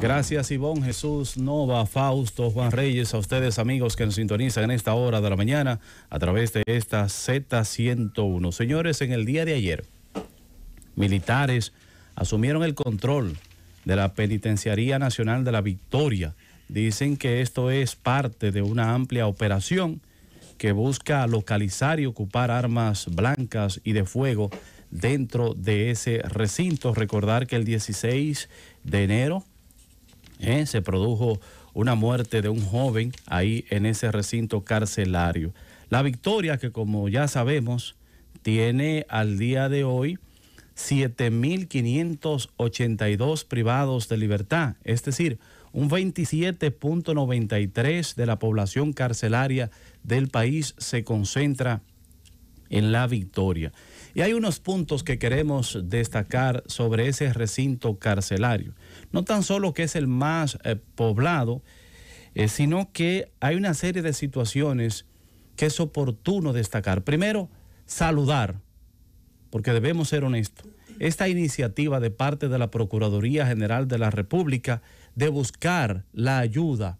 Gracias Ivonne, Jesús Nova, Fausto, Juan Reyes, a ustedes amigos que nos sintonizan en esta hora de la mañana a través de esta Z101. Señores, en el día de ayer, militares asumieron el control de la Penitenciaría Nacional de la Victoria. Dicen que esto es parte de una amplia operación que busca localizar y ocupar armas blancas y de fuego dentro de ese recinto. Recordar que el 16 de enero ¿eh? se produjo una muerte de un joven ahí en ese recinto carcelario. La victoria, que como ya sabemos, tiene al día de hoy 7.582 privados de libertad, es decir, un 27.93 de la población carcelaria del país se concentra en la victoria. Y hay unos puntos que queremos destacar sobre ese recinto carcelario. No tan solo que es el más eh, poblado, eh, sino que hay una serie de situaciones que es oportuno destacar. Primero, saludar, porque debemos ser honestos. Esta iniciativa de parte de la Procuraduría General de la República de buscar la ayuda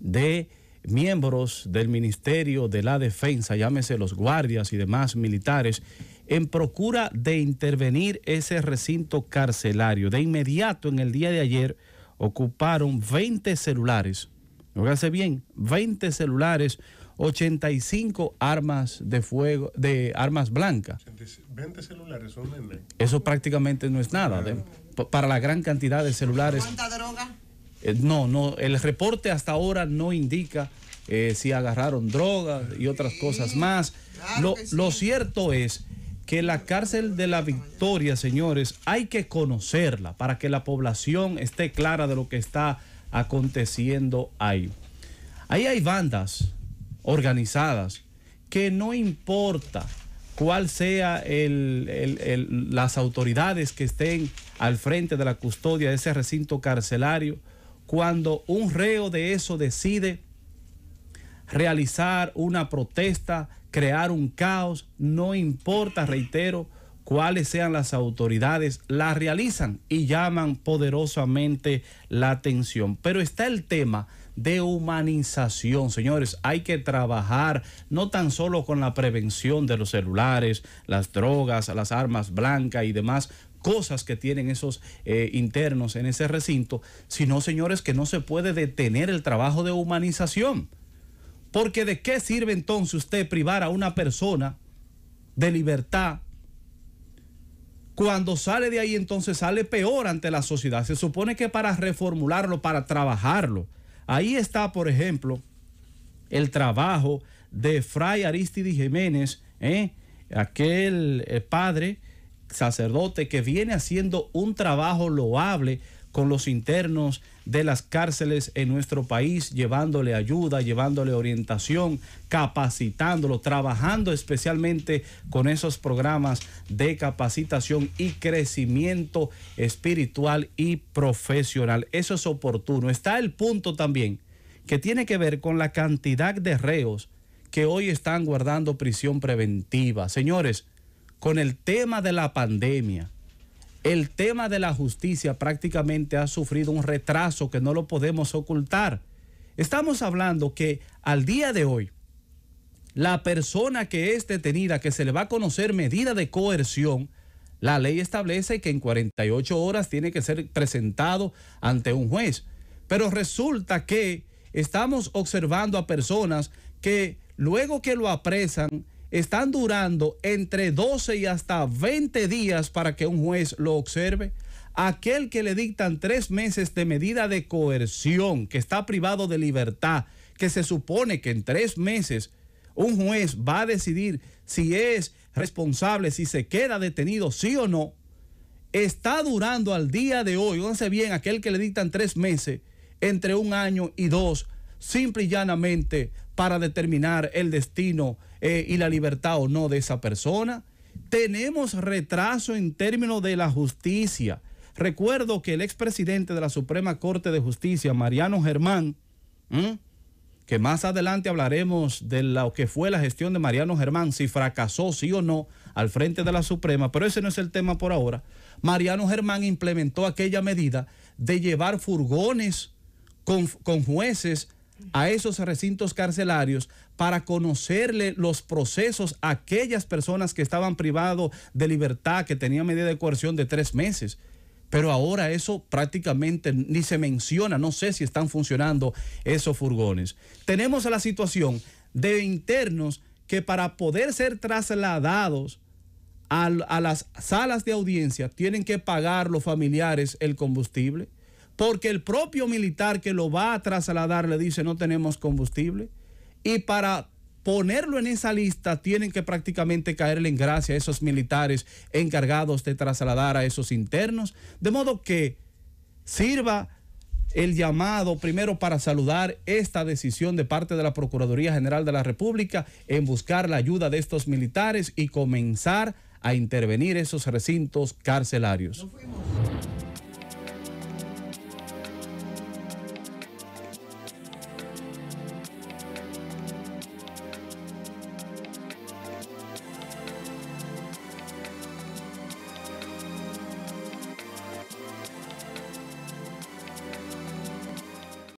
de miembros del Ministerio de la Defensa, llámese los guardias y demás militares, en procura de intervenir ese recinto carcelario. De inmediato, en el día de ayer, ocuparon 20 celulares, hágase bien, 20 celulares, 85 armas de fuego, de armas blancas. 20 celulares son Eso prácticamente no es nada, para la gran cantidad de celulares eh, no, no, el reporte hasta ahora no indica eh, si agarraron drogas y otras cosas más. Lo, cierto es que la cárcel de la Victoria, señores, hay que conocerla para que la población esté clara de lo que está aconteciendo ahí. Ahí hay bandas organizadas que no importa cuál sea las autoridades que estén al frente de la custodia de ese recinto carcelario, cuando un reo de eso decide realizar una protesta, crear un caos, no importa, reitero, cuáles sean las autoridades, la realizan y llaman poderosamente la atención. Pero está el tema de humanización, señores, hay que trabajar no tan solo con la prevención de los celulares, las drogas, las armas blancas y demás, cosas que tienen esos eh, internos en ese recinto, sino, señores, que no se puede detener el trabajo de humanización. Porque de qué sirve entonces usted privar a una persona de libertad cuando sale de ahí entonces sale peor ante la sociedad. Se supone que para reformularlo, para trabajarlo. Ahí está, por ejemplo, el trabajo de Fray Aristides Jiménez, ¿eh? aquel eh, padre sacerdote que viene haciendo un trabajo loable con los internos de las cárceles en nuestro país, llevándole ayuda, llevándole orientación, capacitándolo, trabajando especialmente con esos programas de capacitación y crecimiento espiritual y profesional. Eso es oportuno. Está el punto también que tiene que ver con la cantidad de reos que hoy están guardando prisión preventiva. Señores, con el tema de la pandemia, el tema de la justicia prácticamente ha sufrido un retraso que no lo podemos ocultar. Estamos hablando que al día de hoy, la persona que es detenida, que se le va a conocer medida de coerción, la ley establece que en 48 horas tiene que ser presentado ante un juez. Pero resulta que estamos observando a personas que luego que lo apresan, están durando entre 12 y hasta 20 días para que un juez lo observe. Aquel que le dictan tres meses de medida de coerción, que está privado de libertad, que se supone que en tres meses un juez va a decidir si es responsable, si se queda detenido, sí o no, está durando al día de hoy, 11 bien, aquel que le dictan tres meses, entre un año y dos simple y llanamente para determinar el destino eh, y la libertad o no de esa persona. Tenemos retraso en términos de la justicia. Recuerdo que el expresidente de la Suprema Corte de Justicia, Mariano Germán, que más adelante hablaremos de lo que fue la gestión de Mariano Germán, si fracasó sí o no al frente de la Suprema, pero ese no es el tema por ahora. Mariano Germán implementó aquella medida de llevar furgones con, con jueces a esos recintos carcelarios para conocerle los procesos a aquellas personas que estaban privados de libertad, que tenían medida de coerción de tres meses. Pero ahora eso prácticamente ni se menciona, no sé si están funcionando esos furgones. Tenemos la situación de internos que para poder ser trasladados a, a las salas de audiencia tienen que pagar los familiares el combustible porque el propio militar que lo va a trasladar le dice no tenemos combustible y para ponerlo en esa lista tienen que prácticamente caerle en gracia a esos militares encargados de trasladar a esos internos, de modo que sirva el llamado primero para saludar esta decisión de parte de la Procuraduría General de la República en buscar la ayuda de estos militares y comenzar a intervenir esos recintos carcelarios.